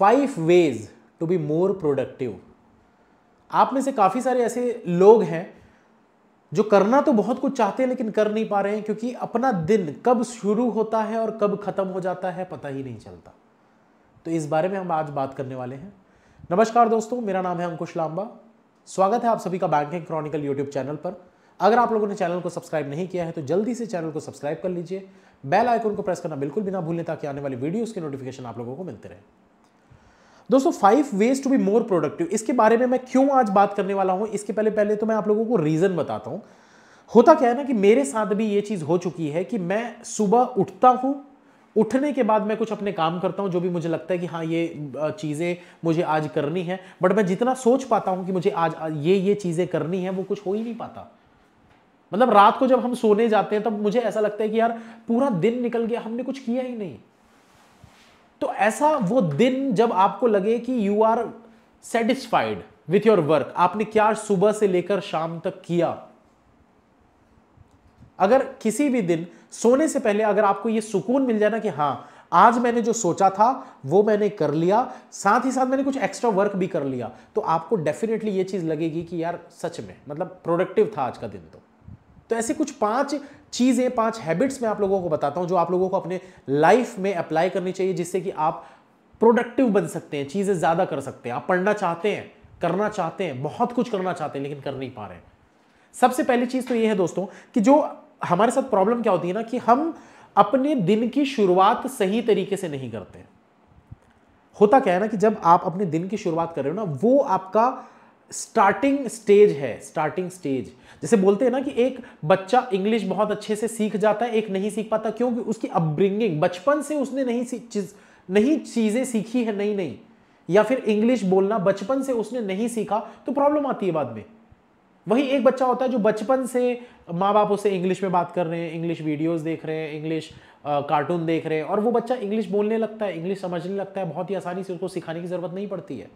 five ways to be more productive आप में से काफ़ी सारे ऐसे लोग हैं जो करना तो बहुत कुछ चाहते हैं लेकिन कर नहीं पा रहे हैं क्योंकि अपना दिन कब शुरू होता है और कब ख़त्म हो जाता है पता ही नहीं चलता तो इस बारे में हम आज बात करने वाले हैं नमस्कार दोस्तों मेरा नाम है अंकुश लांबा स्वागत है आप सभी का बैंकिंग क्रॉनिकल यूट्यूब चैनल पर अगर आप लोगों ने चैनल को सब्सक्राइब नहीं किया है तो जल्दी से चैनल को सब्सक्राइब कर लीजिए बेल आइकन को प्रेस करना बिल्कुल भी ना भूलें ताकि आने वाली वीडियोस के नोटिफिकेशन आप लोगों को मिलते रहे दोस्तों five ways to be more productive इसके बारे में मैं क्यों आज बात करने वाला हूं इसके पहले पहले तो मैं आप लोगों को रीज़न बताता हूं होता क्या है ना कि मेरे साथ भी ये चीज़ हो चुकी है कि मैं सुबह उठता हूँ उठने के बाद मैं कुछ अपने काम करता हूँ जो भी मुझे लगता है कि हाँ ये चीज़ें मुझे आज करनी है बट मैं जितना सोच पाता हूँ कि मुझे आज ये ये चीज़ें करनी है वो कुछ हो ही नहीं पाता मतलब रात को जब हम सोने जाते हैं तब तो मुझे ऐसा लगता है कि यार पूरा दिन निकल गया हमने कुछ किया ही नहीं तो ऐसा वो दिन जब आपको लगे कि you are satisfied with your work आपने क्या सुबह से लेकर शाम तक किया अगर किसी भी दिन सोने से पहले अगर आपको ये सुकून मिल जाए ना कि हाँ आज मैंने जो सोचा था वो मैंने कर लिया साथ ही साथ मैंने कुछ एक्स्ट्रा वर्क भी कर लिया तो आपको डेफिनेटली ये चीज़ लगेगी कि यार सच में मतलब प्रोडक्टिव था आज का दिन तो तो ऐसे कुछ पांच चीज़ें पांच हैबिट्स में आप लोगों को बताता हूं जो आप लोगों को अपने लाइफ में अप्लाई करनी चाहिए जिससे कि आप प्रोडक्टिव बन सकते हैं चीज़ें ज़्यादा कर सकते हैं आप पढ़ना चाहते हैं करना चाहते हैं बहुत कुछ करना चाहते हैं लेकिन कर नहीं पा रहे हैं सबसे पहली चीज़ तो ये है दोस्तों कि जो हमारे साथ प्रॉब्लम क्या होती है ना कि हम अपने दिन की शुरुआत सही तरीके से नहीं करते होता क्या है ना कि जब आप अपने दिन की शुरुआत कर रहे हो ना वो आपका स्टार्टिंग स्टेज है स्टार्टिंग स्टेज जैसे बोलते हैं ना कि एक बच्चा इंग्लिश बहुत अच्छे से सीख जाता है एक नहीं सीख पाता क्योंकि उसकी अपब्रिंगिंग बचपन से उसने नहीं चीज नहीं चीज़ें सीखी है नहीं नहीं या फिर इंग्लिश बोलना बचपन से उसने नहीं सीखा तो प्रॉब्लम आती है बाद में वही एक बच्चा होता है जो बचपन से माँ बाप उसे इंग्लिश में बात कर रहे हैं इंग्लिश वीडियोस देख रहे हैं इंग्लिश कार्टून देख रहे हैं और वो बच्चा इंग्लिश बोलने लगता है इंग्लिश समझने लगता है बहुत ही आसानी से उसको सिखाने की ज़रूरत नहीं पड़ती है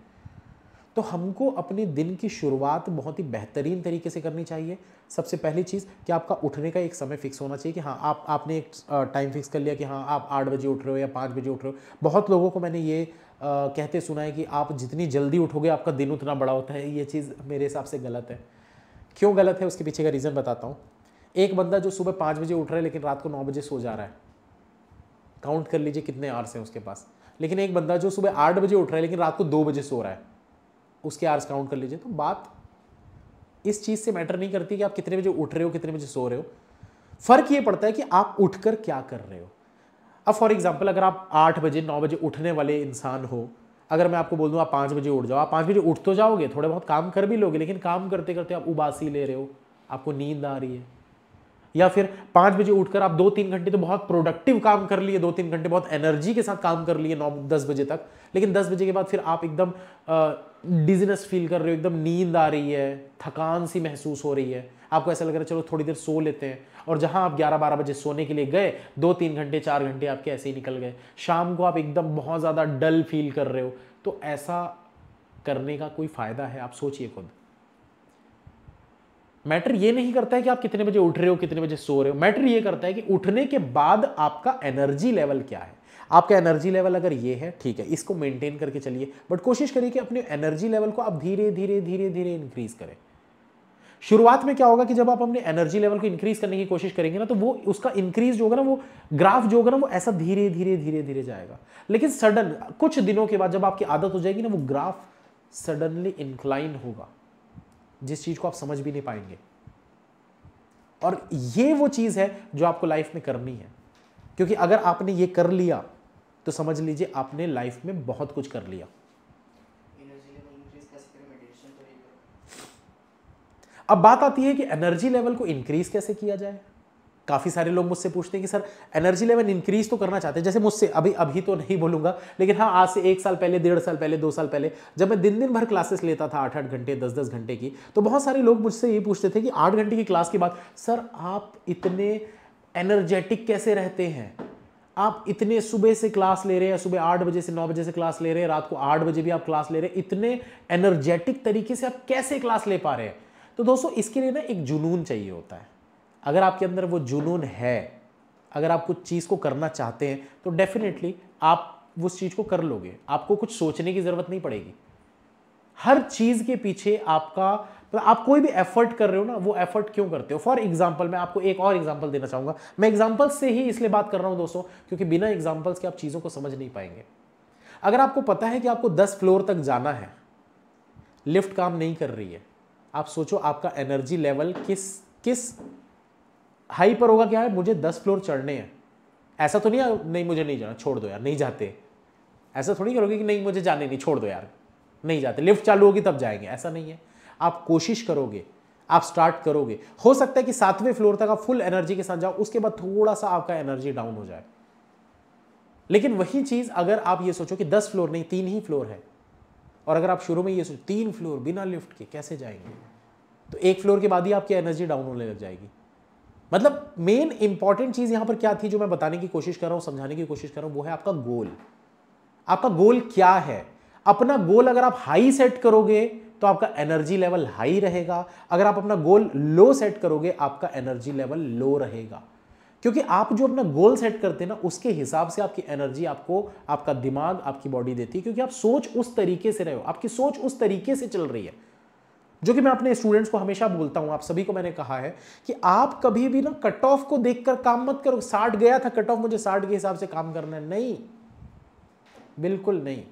तो हमको अपने दिन की शुरुआत बहुत ही बेहतरीन तरीके से करनी चाहिए सबसे पहली चीज़ कि आपका उठने का एक समय फिक्स होना चाहिए कि हाँ आप आपने एक टाइम फिक्स कर लिया कि हाँ आप आठ बजे उठ रहे हो या पाँच बजे उठ रहे हो बहुत लोगों को मैंने ये आ, कहते सुना है कि आप जितनी जल्दी उठोगे आपका दिन उतना बड़ा होता है ये चीज़ मेरे हिसाब से गलत है क्यों गलत है उसके पीछे का रीज़न बताता हूँ एक बंदा जो सुबह पाँच बजे उठ रहा है लेकिन रात को नौ बजे सो जा रहा है काउंट कर लीजिए कितने आर्स हैं उसके पास लेकिन एक बंदा जो सुबह आठ बजे उठ रहा है लेकिन रात को दो बजे सो रहा है उसके आर्स काउंट कर लीजिए तो बात इस चीज़ से मैटर नहीं करती कि आप कितने बजे उठ रहे हो कितने बजे सो रहे हो फ़र्क ये पड़ता है कि आप उठकर क्या कर रहे हो अब फॉर एग्जाम्पल अगर आप आठ बजे नौ बजे उठने वाले इंसान हो अगर मैं आपको बोल दूँ आप पाँच बजे उठ जाओ आप पाँच बजे उठ तो जाओगे थोड़े बहुत काम कर भी लोगे लेकिन काम करते करते आप उबासी ले रहे हो आपको नींद आ रही है या फिर पाँच बजे उठकर आप दो तीन घंटे तो बहुत प्रोडक्टिव काम कर लिए दो तीन घंटे बहुत एनर्जी के साथ काम कर लिए नौ दस बजे तक लेकिन दस बजे के बाद फिर आप एकदम डिजीनेस फील कर रहे हो एकदम नींद आ रही है थकान सी महसूस हो रही है आपको ऐसा लग रहा है चलो थोड़ी देर सो लेते हैं और जहां आप 11-12 बजे सोने के लिए गए दो तीन घंटे चार घंटे आपके ऐसे ही निकल गए शाम को आप एकदम बहुत ज़्यादा डल फील कर रहे हो तो ऐसा करने का कोई फ़ायदा है आप सोचिए खुद मैटर ये नहीं करता है कि आप कितने बजे उठ रहे हो कितने बजे सो रहे हो मैटर ये करता है कि उठने के बाद आपका एनर्जी लेवल क्या है आपका एनर्जी लेवल अगर ये है ठीक है इसको मेंटेन करके चलिए बट कोशिश करिए कि अपने एनर्जी लेवल को आप धीरे धीरे धीरे धीरे इंक्रीज करें शुरुआत में क्या होगा कि जब आप अपने एनर्जी लेवल को इंक्रीज करने की कोशिश करेंगे ना तो वो उसका इंक्रीज जो होगा ना वो ग्राफ जो होगा ना वो ऐसा धीरे धीरे धीरे धीरे जाएगा लेकिन सडन कुछ दिनों के बाद जब आपकी आदत हो जाएगी ना वो ग्राफ सडनली इंक्लाइन होगा जिस चीज़ को आप समझ भी नहीं पाएंगे और ये वो चीज़ है जो आपको लाइफ में करनी है क्योंकि अगर आपने ये कर लिया तो समझ लीजिए आपने लाइफ में बहुत कुछ कर लिया तो अब बात आती है कि एनर्जी लेवल को इंक्रीज कैसे किया जाए काफ़ी सारे लोग मुझसे पूछते हैं कि सर एनर्जी लेवल इंक्रीज तो करना चाहते हैं जैसे मुझसे अभी अभी तो नहीं बोलूँगा लेकिन हाँ आज से एक साल पहले डेढ़ साल पहले दो साल पहले जब मैं दिन दिन भर क्लासेस लेता था आठ आठ घंटे दस दस घंटे की तो बहुत सारे लोग मुझसे ये पूछते थे कि आठ घंटे की क्लास के बाद सर आप इतने एनर्जेटिक कैसे रहते हैं आप इतने सुबह से क्लास ले रहे हैं सुबह आठ बजे से नौ बजे से क्लास ले रहे हैं रात को आठ बजे भी आप क्लास ले रहे हैं इतने एनर्जेटिक तरीके से आप कैसे क्लास ले पा रहे हैं तो दोस्तों इसके लिए ना एक जुनून चाहिए होता है अगर आपके अंदर वो जुनून है अगर आप कुछ चीज़ को करना चाहते हैं तो डेफिनेटली आप उस चीज़ को कर लोगे आपको कुछ सोचने की ज़रूरत नहीं पड़ेगी हर चीज़ के पीछे आपका मतलब आप कोई भी एफर्ट कर रहे हो ना वो एफर्ट क्यों करते हो फॉर एग्जाम्पल मैं आपको एक और एग्जाम्पल देना चाहूँगा मैं एग्जाम्पल से ही इसलिए बात कर रहा हूँ दोस्तों क्योंकि बिना एग्जाम्पल्स के आप चीज़ों को समझ नहीं पाएंगे अगर आपको पता है कि आपको दस फ्लोर तक जाना है लिफ्ट काम नहीं कर रही है आप सोचो आपका एनर्जी लेवल किस किस हाई पर होगा क्या है मुझे दस फ्लोर चढ़ने हैं ऐसा तो नहीं है नहीं मुझे नहीं जाना छोड़ दो यार नहीं जाते ऐसा थोड़ी करोगे कि नहीं मुझे जाने नहीं छोड़ दो यार नहीं जाते लिफ्ट चालू होगी तब जाएंगे ऐसा नहीं है आप कोशिश करोगे आप स्टार्ट करोगे हो सकता है कि सातवें फ्लोर तक आप फुल एनर्जी के साथ जाओ उसके बाद थोड़ा सा आपका एनर्जी डाउन हो जाए लेकिन वही चीज़ अगर आप ये सोचो कि दस फ्लोर नहीं तीन ही फ्लोर है और अगर आप शुरू में ये सोचो तीन फ्लोर बिना लिफ्ट के कैसे जाएंगे तो एक फ्लोर के बाद ही आपकी एनर्जी डाउन होने लग जाएगी मतलब मेन इंपॉर्टेंट चीज यहां पर क्या थी जो मैं बताने की कोशिश कर रहा हूं समझाने की कोशिश कर रहा हूं वो है आपका गोल आपका गोल क्या है अपना गोल अगर आप हाई सेट करोगे तो आपका एनर्जी लेवल हाई रहेगा अगर आप अपना गोल लो सेट करोगे आपका एनर्जी लेवल लो रहेगा क्योंकि आप जो अपना गोल सेट करते हैं ना उसके हिसाब से आपकी एनर्जी आपको आपका दिमाग आपकी बॉडी देती है क्योंकि आप सोच उस तरीके से रहे हो आपकी सोच उस तरीके से चल रही है जो कि मैं अपने स्टूडेंट्स को हमेशा बोलता हूं आप सभी को मैंने कहा है कि आप कभी भी ना कट ऑफ को देखकर काम मत करो साठ गया था कट ऑफ मुझे साठ के हिसाब से काम करना है नहीं बिल्कुल नहीं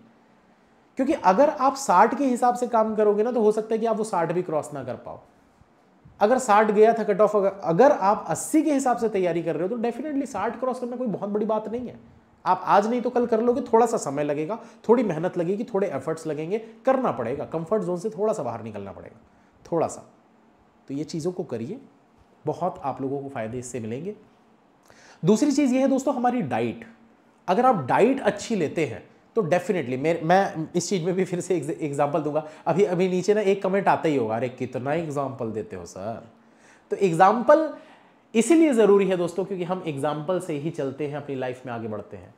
क्योंकि अगर आप साठ के हिसाब से काम करोगे ना तो हो सकता है कि आप वो साठ भी क्रॉस ना कर पाओ अगर साठ गया था कट ऑफ अगर आप अस्सी के हिसाब से तैयारी कर रहे हो तो डेफिनेटली साठ क्रॉस करना कोई बहुत बड़ी बात नहीं है आप आज नहीं तो कल कर लोगे थोड़ा सा समय लगेगा थोड़ी मेहनत लगेगी थोड़े एफर्ट्स लगेंगे करना पड़ेगा कंफर्ट जोन से थोड़ा सा बाहर निकलना पड़ेगा थोड़ा सा तो ये चीज़ों को करिए बहुत आप लोगों को फ़ायदे इससे मिलेंगे दूसरी चीज़ ये है दोस्तों हमारी डाइट अगर आप डाइट अच्छी लेते हैं तो डेफिनेटली मैं मैं इस चीज़ में भी फिर से एग्जाम्पल दूंगा अभी अभी नीचे ना एक कमेंट आता ही होगा अरे कितना एग्जाम्पल देते हो सर तो एग्जाम्पल इसीलिए ज़रूरी है दोस्तों क्योंकि हम एग्जाम्पल से ही चलते हैं अपनी लाइफ में आगे बढ़ते हैं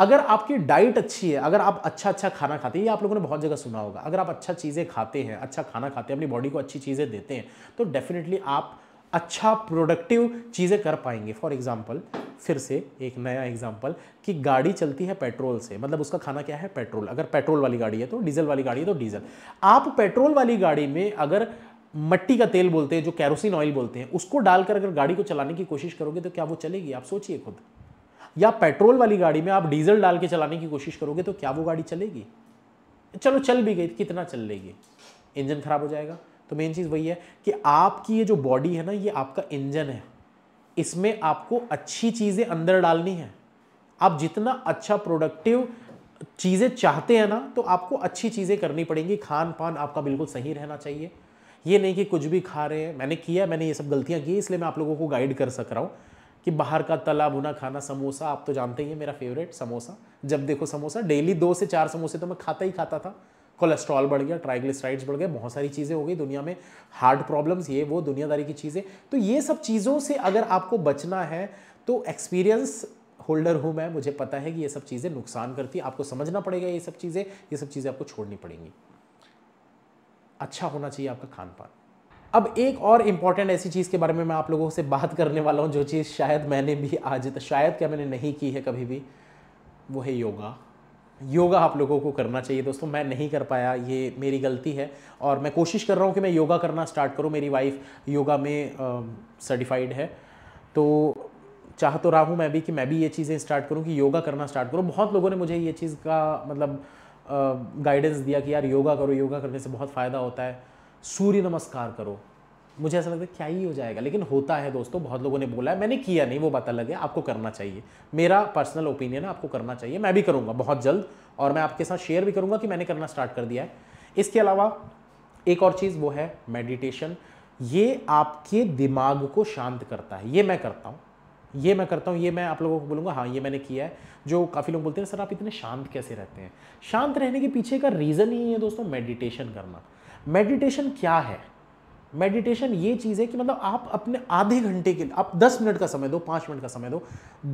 अगर आपकी डाइट अच्छी है अगर आप अच्छा अच्छा खाना खाते हैं ये आप लोगों ने बहुत जगह सुना होगा अगर आप अच्छा चीज़ें खाते हैं अच्छा खाना खाते हैं अपनी बॉडी को अच्छी चीज़ें देते हैं तो डेफिनेटली आप अच्छा प्रोडक्टिव चीज़ें कर पाएंगे फॉर एग्जाम्पल फिर से एक नया एग्जाम्पल कि गाड़ी चलती है पेट्रोल से मतलब उसका खाना क्या है पेट्रोल अगर पेट्रोल वाली गाड़ी है तो डीजल वाली गाड़ी है तो डीजल आप पेट्रोल वाली गाड़ी में अगर मट्टी का तेल बोलते हैं जो कैरोसिन ऑयल बोलते हैं उसको डालकर अगर गाड़ी को चलाने की कोशिश करोगे तो क्या वो चलेगी आप सोचिए खुद या पेट्रोल वाली गाड़ी में आप डीजल डाल के चलाने की कोशिश करोगे तो क्या वो गाड़ी चलेगी चलो चल भी गई कितना चल लेगी इंजन खराब हो जाएगा तो मेन चीज़ वही है कि आपकी ये जो बॉडी है ना ये आपका इंजन है इसमें आपको अच्छी चीज़ें अंदर डालनी है आप जितना अच्छा प्रोडक्टिव चीज़ें चाहते हैं ना तो आपको अच्छी चीज़ें करनी पड़ेंगी खान पान आपका बिल्कुल सही रहना चाहिए ये नहीं कि कुछ भी खा रहे हैं मैंने किया मैंने ये सब गलतियाँ की इसलिए मैं आप लोगों को गाइड कर सक रहा हूँ कि बाहर का तला भुना खाना समोसा आप तो जानते ही हैं मेरा फेवरेट समोसा जब देखो समोसा डेली दो से चार समोसे तो मैं खाता ही खाता था कोलेस्ट्रॉल बढ़ गया ट्राइग्लिसराइड्स बढ़ गए बहुत सारी चीज़ें हो गई दुनिया में हार्ट प्रॉब्लम्स ये वो दुनियादारी की चीज़ें तो ये सब चीज़ों से अगर आपको बचना है तो एक्सपीरियंस होल्डर हूँ मैं मुझे पता है कि ये सब चीज़ें नुकसान करती आपको समझना पड़ेगा ये सब चीज़ें ये सब चीज़ें आपको छोड़नी पड़ेंगी अच्छा होना चाहिए आपका खान पान अब एक और इम्पॉर्टेंट ऐसी चीज़ के बारे में मैं आप लोगों से बात करने वाला हूँ जो चीज़ शायद मैंने भी आज तक शायद क्या मैंने नहीं की है कभी भी वो है योगा योगा आप लोगों को करना चाहिए दोस्तों मैं नहीं कर पाया ये मेरी गलती है और मैं कोशिश कर रहा हूँ कि मैं योगा करना स्टार्ट करूँ मेरी वाइफ योगा में सर्टिफाइड है तो चाह तो रहा हूँ मैं भी कि मैं भी ये चीज़ें स्टार्ट करूँ कि योगा करना स्टार्ट करूँ बहुत लोगों ने मुझे ये चीज़ का मतलब गाइडेंस दिया कि यार योगा करो योगा करने से बहुत फ़ायदा होता है सूर्य नमस्कार करो मुझे ऐसा लगता है क्या ही हो जाएगा लेकिन होता है दोस्तों बहुत लोगों ने बोला है मैंने किया नहीं वो पता लगे आपको करना चाहिए मेरा पर्सनल ओपिनियन है आपको करना चाहिए मैं भी करूँगा बहुत जल्द और मैं आपके साथ शेयर भी करूँगा कि मैंने करना स्टार्ट कर दिया है इसके अलावा एक और चीज़ वो है मेडिटेशन ये आपके दिमाग को शांत करता है ये मैं करता हूँ ये मैं करता हूँ ये मैं आप लोगों को बोलूँगा हाँ ये मैंने किया है जो काफ़ी लोग बोलते हैं सर आप इतने शांत कैसे रहते हैं शांत रहने के पीछे का रीज़न ही है दोस्तों मेडिटेशन करना मेडिटेशन क्या है मेडिटेशन ये चीज़ है कि मतलब आप अपने आधे घंटे के लिए आप दस मिनट का समय दो पाँच मिनट का समय दो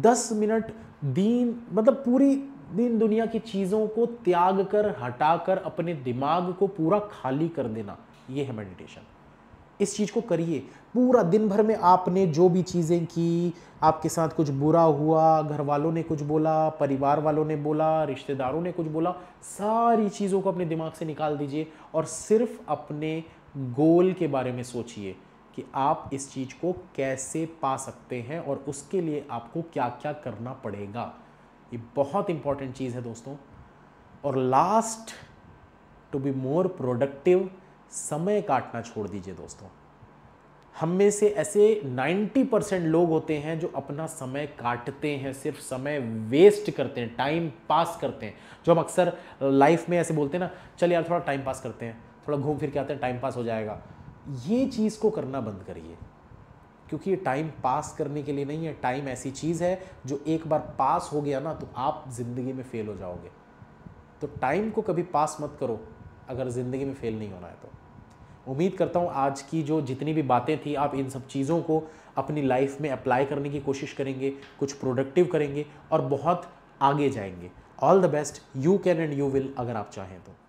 दस मिनट दिन मतलब पूरी दिन दुनिया की चीज़ों को त्याग कर हटा कर अपने दिमाग को पूरा खाली कर देना ये है मेडिटेशन इस चीज़ को करिए पूरा दिन भर में आपने जो भी चीज़ें की आपके साथ कुछ बुरा हुआ घर वालों ने कुछ बोला परिवार वालों ने बोला रिश्तेदारों ने कुछ बोला सारी चीज़ों को अपने दिमाग से निकाल दीजिए और सिर्फ अपने गोल के बारे में सोचिए कि आप इस चीज़ को कैसे पा सकते हैं और उसके लिए आपको क्या क्या करना पड़ेगा ये बहुत इंपॉर्टेंट चीज़ है दोस्तों और last to be more productive समय काटना छोड़ दीजिए दोस्तों हम में से ऐसे 90 परसेंट लोग होते हैं जो अपना समय काटते हैं सिर्फ समय वेस्ट करते हैं टाइम पास करते हैं जो हम अक्सर लाइफ में ऐसे बोलते हैं ना चल यार थोड़ा टाइम पास करते हैं थोड़ा घूम फिर के आते हैं टाइम पास हो जाएगा ये चीज़ को करना बंद करिए क्योंकि ये टाइम पास करने के लिए नहीं है टाइम ऐसी चीज़ है जो एक बार पास हो गया ना तो आप ज़िंदगी में फेल हो जाओगे तो टाइम को कभी पास मत करो अगर ज़िंदगी में फेल नहीं होना है तो उम्मीद करता हूँ आज की जो जितनी भी बातें थी आप इन सब चीज़ों को अपनी लाइफ में अप्लाई करने की कोशिश करेंगे कुछ प्रोडक्टिव करेंगे और बहुत आगे जाएंगे all the best you can and you will अगर आप चाहें तो